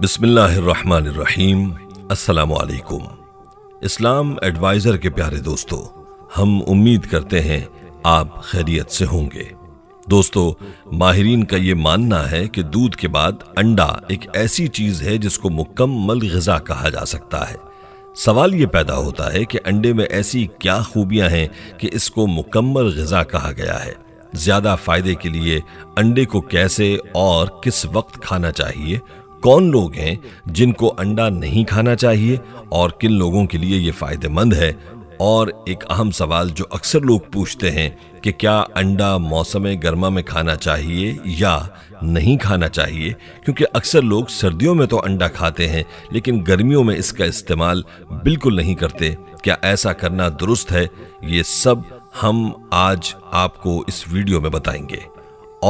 बिस्मिल्लाहिर्रहमानिर्रहीम अस्सलामुअलैकुम इस्लाम एडवाइज़र के प्यारे दोस्तों हम उम्मीद करते हैं आप खैरियत से होंगे दोस्तों माहरीन का ये मानना है कि दूध के बाद अंडा एक ऐसी चीज़ है जिसको मुकम्मल गज़ा कहा जा सकता है सवाल ये पैदा होता है कि अंडे में ऐसी क्या ख़ूबियाँ हैं कि इसको मुकम्मल गज़ा कहा गया है ज़्यादा फ़ायदे के लिए अंडे को कैसे और किस वक्त खाना चाहिए कौन लोग हैं जिनको अंडा नहीं खाना चाहिए और किन लोगों के लिए ये फायदेमंद है और एक अहम सवाल जो अक्सर लोग पूछते हैं कि क्या अंडा मौसम गर्मा में खाना चाहिए या नहीं खाना चाहिए क्योंकि अक्सर लोग सर्दियों में तो अंडा खाते हैं लेकिन गर्मियों में इसका इस्तेमाल बिल्कुल नहीं करते क्या ऐसा करना दुरुस्त है ये सब हम आज आपको इस वीडियो में बताएंगे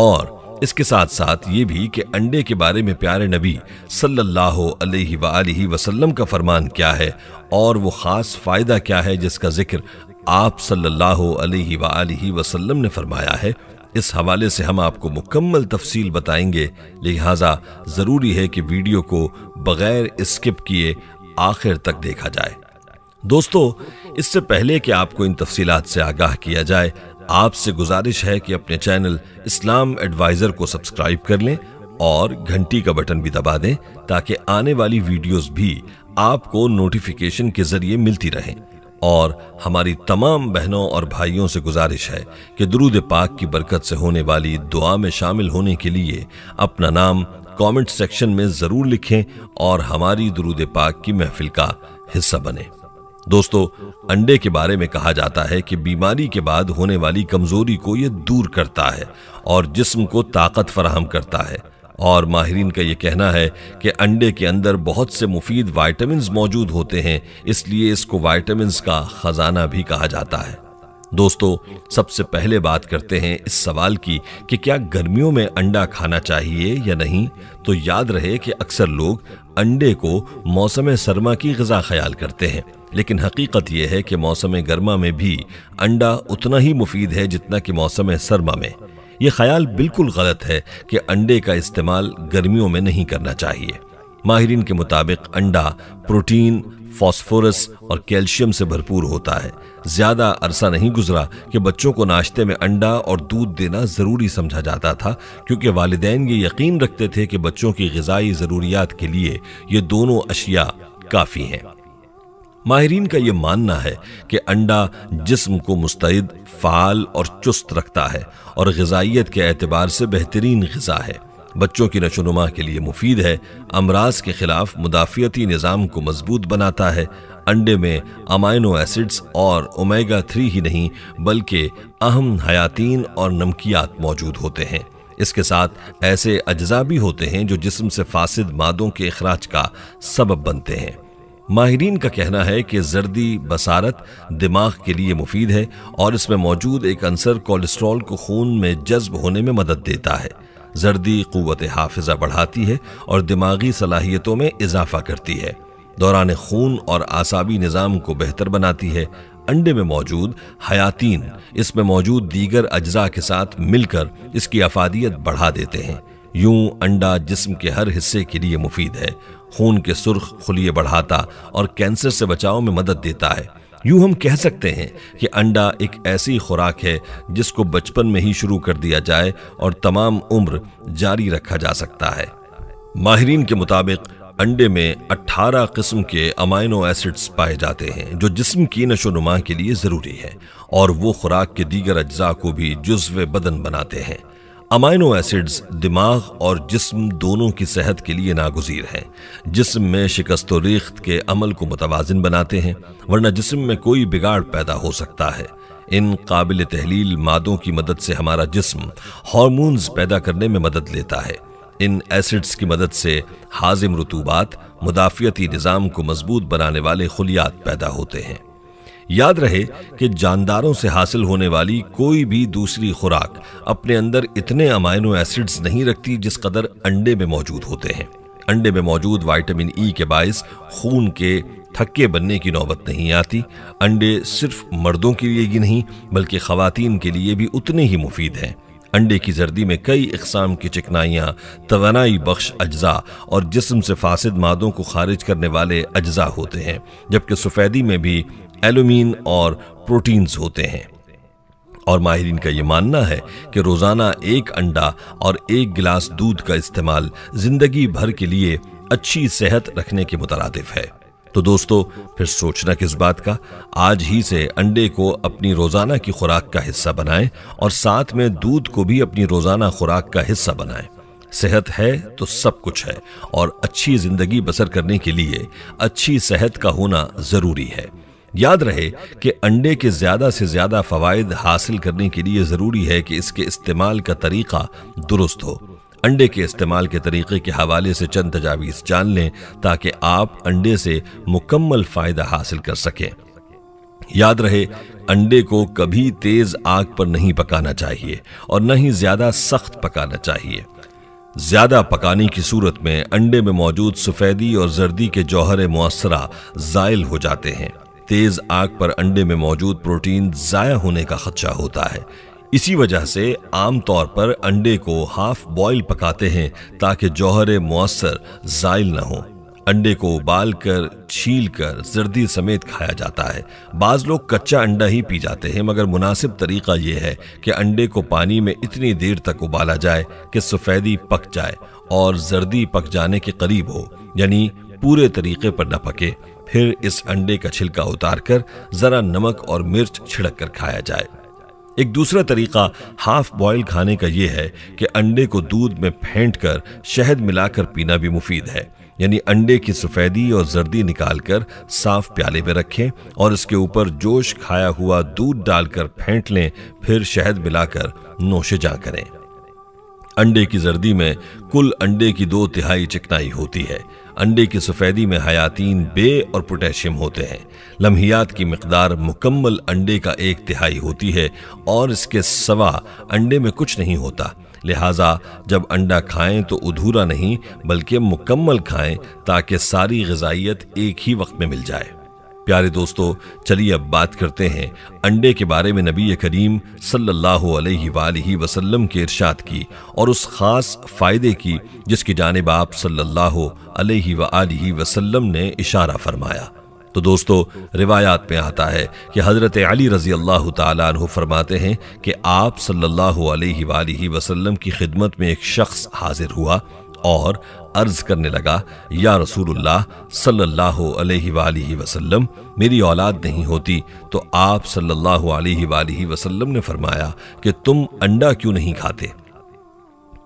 और इसके साथ साथ ये भी कि अंडे के बारे में प्यारे नबी सल्लल्लाहु अलैहि सल्ला वसल्लम का फरमान क्या है और वो ख़ास फ़ायदा क्या है जिसका जिक्र आप सल्लल्लाहु अलैहि वसल्लम ने फरमाया है इस हवाले से हम आपको मुकम्मल तफसील बताएंगे लिहाजा ज़रूरी है कि वीडियो को बग़ैर स्किप किए आखिर तक देखा जाए दोस्तों इससे पहले कि आपको इन तफसीत से आगाह किया जाए आपसे गुजारिश है कि अपने चैनल इस्लाम एडवाइजर को सब्सक्राइब कर लें और घंटी का बटन भी दबा दें ताकि आने वाली वीडियोस भी आपको नोटिफिकेशन के जरिए मिलती रहें और हमारी तमाम बहनों और भाइयों से गुजारिश है कि दरूद पाक की बरकत से होने वाली दुआ में शामिल होने के लिए अपना नाम कमेंट सेक्शन में ज़रूर लिखें और हमारी दरूद पाक की महफिल का हिस्सा बने दोस्तों अंडे के बारे में कहा जाता है कि बीमारी के बाद होने वाली कमजोरी को ये दूर करता है और जिस्म को ताकत फराहम करता है और माहरीन का ये कहना है कि अंडे के अंदर बहुत से मुफीद वाइटामिन मौजूद होते हैं इसलिए इसको वाइटामिन का ख़जाना भी कहा जाता है दोस्तों सबसे पहले बात करते हैं इस सवाल की कि क्या गर्मियों में अंडा खाना चाहिए या नहीं तो याद रहे कि अक्सर लोग अंडे को मौसम सरमा की गजा ख्याल करते हैं लेकिन हकीकत यह है कि मौसम गर्मा में भी अंडा उतना ही मुफीद है जितना कि मौसम सरमा में यह ख्याल बिल्कुल गलत है कि अंडे का इस्तेमाल गर्मियों में नहीं करना चाहिए माहरीन के मुताबिक अंडा प्रोटीन फॉस्फोरस और कैल्शियम से भरपूर होता है ज़्यादा अरसा नहीं गुजरा कि बच्चों को नाश्ते में अंडा और दूध देना ज़रूरी समझा जाता था क्योंकि वालदेन ये यकीन रखते थे कि बच्चों की गजाई ज़रूरियात के लिए ये दोनों अशिया काफ़ी हैं माहरीन का ये मानना है कि अंडा जिस्म को मुस्तैद फाल और चुस्त रखता है और गजाइत के एतबार से बेहतरीन गजा है बच्चों की नशोनुमा के लिए मुफीद है अमराज के खिलाफ मुदाफ़ती निज़ाम को मजबूत बनाता है अंडे में अमाइनो एसिड्स और ओमेगा थ्री ही नहीं बल्कि अहम हयातीन और नमकियात मौजूद होते हैं इसके साथ ऐसे अज्जा भी होते हैं जो जिस्म से फासिद मादों के अखराज का सबब बनते हैं माहरीन का कहना है कि जर्दी बसारत दिमाग के लिए मुफीद है और इसमें मौजूद एक अंसर कोलेस्ट्रॉल को खून में जज्ब होने में मदद देता है जर्दी क़वत हाफिज़ा बढ़ाती है और दिमागी सलाहियतों में इजाफा करती है दौरान खून और आसाबी निज़ाम को बेहतर बनाती है अंडे में मौजूद हयातीन इसमें मौजूद दीगर अज्जा के साथ मिलकर इसकी अफादियत बढ़ा देते हैं यूं अंडा जिस्म के हर हिस्से के लिए मुफीद है खून के सुर्ख खुलिए बढ़ाता और कैंसर से बचाव में मदद देता है यूं हम कह सकते हैं कि अंडा एक ऐसी खुराक है जिसको बचपन में ही शुरू कर दिया जाए और तमाम उम्र जारी रखा जा सकता है माहरीन के मुताबिक अंडे में 18 किस्म के अमाइनो एसिड्स पाए जाते हैं जो जिस्म की नशोनुमा के लिए ज़रूरी है और वो खुराक के दीगर अज्जा को भी जुज्व बदन बनाते हैं अमाइनो एसिड्स दिमाग और जिस्म दोनों की सेहत के लिए नागुजीर हैं जिस्म में शिकस्त रेख्त के अमल को मुतवाजन बनाते हैं वरना जिस्म में कोई बिगाड़ पैदा हो सकता है इन काबिल तहलील मादों की मदद से हमारा जिस्म हॉर्मोन्स पैदा करने में मदद लेता है इन एसिड्स की मदद से हाजिम रतूबात मुदाफ़ियती निज़ाम को मजबूत बनाने वाले खुलियात पैदा होते हैं याद रहे कि जानदारों से हासिल होने वाली कोई भी दूसरी खुराक अपने अंदर इतने अमाइनो एसिड्स नहीं रखती जिस कदर अंडे में मौजूद होते हैं अंडे में मौजूद विटामिन ई e के बायस खून के थक्के बनने की नौबत नहीं आती अंडे सिर्फ मर्दों के लिए ही नहीं बल्कि खवातीन के लिए भी उतने ही मुफीद हैं अंडे की जर्दी में कई इकसाम की चिकनाइयाँ तोनाई बख्श अज्जा और जिसम से फासद मादों को खारिज करने वाले अज्जा होते हैं जबकि सफ़ेदी में भी एलुमीन और प्रोटीन्स होते हैं और माहरीन का ये मानना है कि रोज़ाना एक अंडा और एक गिलास दूध का इस्तेमाल ज़िंदगी भर के लिए अच्छी सेहत रखने के मुतरद है तो दोस्तों फिर सोचना किस बात का आज ही से अंडे को अपनी रोजाना की खुराक का हिस्सा बनाएं और साथ में दूध को भी अपनी रोजाना खुराक का हिस्सा बनाएं सेहत है तो सब कुछ है और अच्छी जिंदगी बसर करने के लिए अच्छी सेहत का होना जरूरी है याद रहे कि अंडे के ज़्यादा से ज़्यादा फ़वाद हासिल करने के लिए ज़रूरी है कि इसके इस्तेमाल का तरीक़ा दुरुस्त हो अंडे के इस्तेमाल के तरीके के हवाले से चंद तजावीज़ जान लें ताकि आप अंडे से मुकम्मल फ़ायदा हासिल कर सकें याद रहे अंडे को कभी तेज़ आग पर नहीं पकाना चाहिए और न ही ज़्यादा सख्त पकाना चाहिए ज़्यादा पकाने की सूरत में अंडे में मौजूद सफ़ेदी और जर्दी के जौहर मौसरा ज़ायल हो जाते हैं तेज़ आग पर अंडे में मौजूद प्रोटीन ज़ाया होने का खदशा होता है इसी वजह से आमतौर पर अंडे को हाफ बॉयल पकाते हैं ताकि जौहर मौसर जायल ना हो अंडे को उबाल कर छील कर जर्दी समेत खाया जाता है बाज लोग कच्चा अंडा ही पी जाते हैं मगर मुनासिब तरीका यह है कि अंडे को पानी में इतनी देर तक उबाला जाए कि सफ़ेदी पक जाए और जर्दी पक जाने के करीब हो यानी पूरे तरीके पर न पके फिर इस अंडे का छिलका उतार कर ज़रा नमक और मिर्च छिड़क कर खाया जाए एक दूसरा तरीका हाफ बॉयल खाने का यह है कि अंडे को दूध में फेंट कर शहद मिलाकर पीना भी मुफीद है यानी अंडे की सफ़ेदी और जर्दी निकालकर साफ प्याले में रखें और इसके ऊपर जोश खाया हुआ दूध डालकर फेंट लें फिर शहद मिलाकर जा करें अंडे की जर्दी में कुल अंडे की दो तिहाई चिकनाई होती है अंडे की सफ़ेदी में हयातीन बे और पोटेशियम होते हैं लम्हियात की मकदार मुकम्मल अंडे का एक तिहाई होती है और इसके सवा अंडे में कुछ नहीं होता लिहाजा जब अंडा खाएं तो अधूरा नहीं बल्कि मुकम्मल खाएं ताकि सारी गजाइत एक ही वक्त में मिल जाए प्यारे दोस्तों चलिए अब बात करते हैं अंडे के बारे में नबी करीम सल्लल्लाहु अलैहि वसल्लम के इरशाद की और उस ख़ास फ़ायदे की जिसकी जानब आप सल्लल्लाहु अलैहि वसल्लम ने इशारा फरमाया तो दोस्तों रिवायात में आता है कि हज़रत अली रज़ी अल्लाह तु फरमाते हैं कि आप सल्लल्लाहु अलैहि वसल्लम की खिदमत में एक शख्स हाजिर हुआ और अर्ज करने लगा या रसूलुल्लाह सल्लल्लाहु अलैहि सल्ला वसल्लम मेरी औलाद नहीं होती तो आप सल्लल्लाहु अलैहि वसल्लम ने फरमाया कि तुम अंडा क्यों नहीं खाते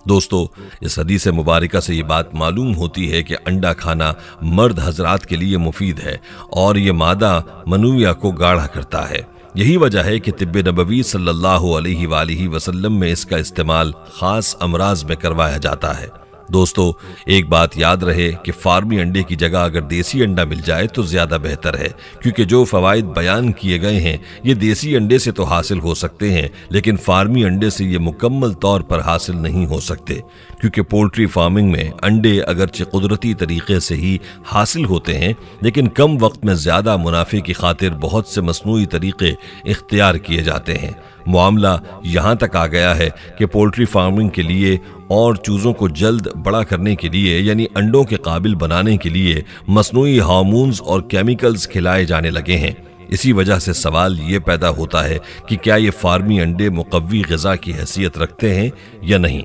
दोस्तों इस हदीस मुबारक से ये बात मालूम होती है कि अंडा खाना मर्द हजरात के लिए मुफीद है और ये मादा मनुविया को गाढ़ा करता है यही वजह है कि तिब नबवी सल्लल्लाहु अलैहि वसल्लम में इसका इस्तेमाल ख़ास अमराज में करवाया जाता है दोस्तों एक बात याद रहे कि फार्मी अंडे की जगह अगर देसी अंडा मिल जाए तो ज़्यादा बेहतर है क्योंकि जो फ़वाद बयान किए गए हैं ये देसी अंडे से तो हासिल हो सकते हैं लेकिन फार्मी अंडे से ये मुकम्मल तौर पर हासिल नहीं हो सकते क्योंकि पोल्ट्री फार्मिंग में अंडे अगरचे कुदरती तरीके से ही हासिल होते हैं लेकिन कम वक्त में ज़्यादा मुनाफे की खातिर बहुत से मसनू तरीके इख्तियार किए जाते हैं मामला यहाँ तक आ गया है कि पोल्ट्री फार्मिंग के लिए और चूज़ों को जल्द बड़ा करने के लिए यानी अंडों के काबिल बनाने के लिए मसनू हार्मोन्स और केमिकल्स खिलाए जाने लगे हैं इसी वजह से सवाल ये पैदा होता है कि क्या ये फार्मी अंडे मुकवी गज़ा की हैसियत रखते हैं या नहीं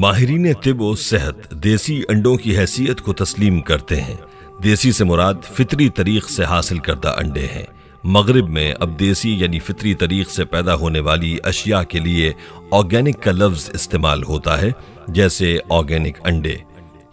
माहरीन तिब सेहत देसी अंडों की हैसियत को तस्लीम करते हैं देसी से मुराद फितरी तरीक़ से हासिल करदा अंडे हैं मगरब में अब देसी यानी फितरी तरीक़ से पैदा होने वाली अशिया के लिए ऑर्गेनिक का लफ्ज़ इस्तेमाल होता है जैसे ऑर्गेनिक अंडे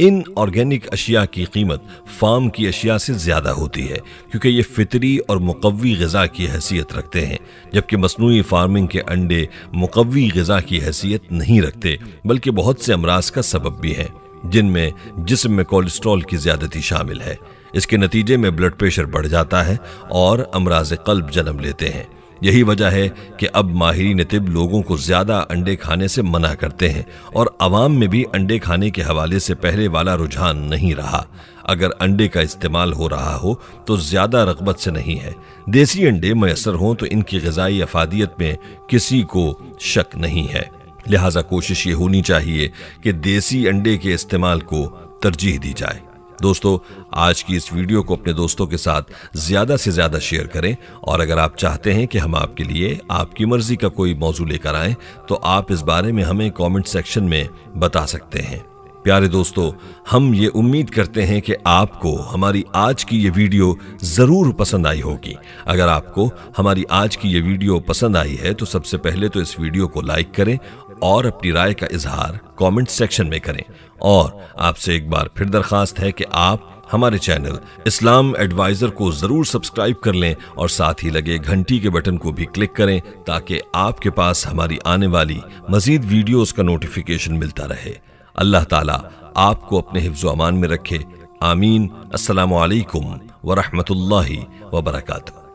इन ऑर्गेनिक अशिया की कीमत फार्म की अशिया से ज़्यादा होती है क्योंकि ये फितरी और मुकवी गज़ा की हैसियत रखते हैं जबकि मसनू फार्मिंग के अंडे मुकवी गज़ा की हैसियत नहीं रखते बल्कि बहुत से अमराज का सबब भी हैं जिनमें जिसम में कोलेस्ट्रॉल की ज़्यादती शामिल है इसके नतीजे में ब्लड प्रेशर बढ़ जाता है और अमराज कल्ब जन्म लेते हैं यही वजह है कि अब माहरीन तिब लोगों को ज़्यादा अंडे खाने से मना करते हैं और आवाम में भी अंडे खाने के हवाले से पहले वाला रुझान नहीं रहा अगर अंडे का इस्तेमाल हो रहा हो तो ज़्यादा रगबत से नहीं है देसी अंडे मैसर हों तो इनकी गजाई अफादियत में किसी को शक नहीं है लिहाजा कोशिश ये होनी चाहिए कि देसी अंडे के इस्तेमाल को तरजीह दी जाए दोस्तों आज की इस वीडियो को अपने दोस्तों के साथ ज्यादा से ज्यादा शेयर करें और अगर आप चाहते हैं कि हम आपके लिए आपकी मर्जी का कोई मौजू लेकर आए तो आप इस बारे में हमें कॉमेंट सेक्शन में बता सकते हैं प्यारे दोस्तों हम ये उम्मीद करते हैं कि आपको हमारी आज की ये वीडियो ज़रूर पसंद आई होगी अगर आपको हमारी आज की ये वीडियो पसंद आई है तो सबसे पहले तो इस वीडियो को लाइक करें और अपनी राय का इजहार कमेंट सेक्शन में करें और आपसे एक बार फिर दरखास्त है कि आप हमारे चैनल इस्लाम एडवाइजर को जरूर सब्सक्राइब कर लें और साथ ही लगे घंटी के बटन को भी क्लिक करें ताकि आपके पास हमारी आने वाली मजीद वीडियोस का नोटिफिकेशन मिलता रहे अल्लाह ताला आपको अपने हिफ्ज अमान में रखे आमीन असलकम वरहमल वबरकू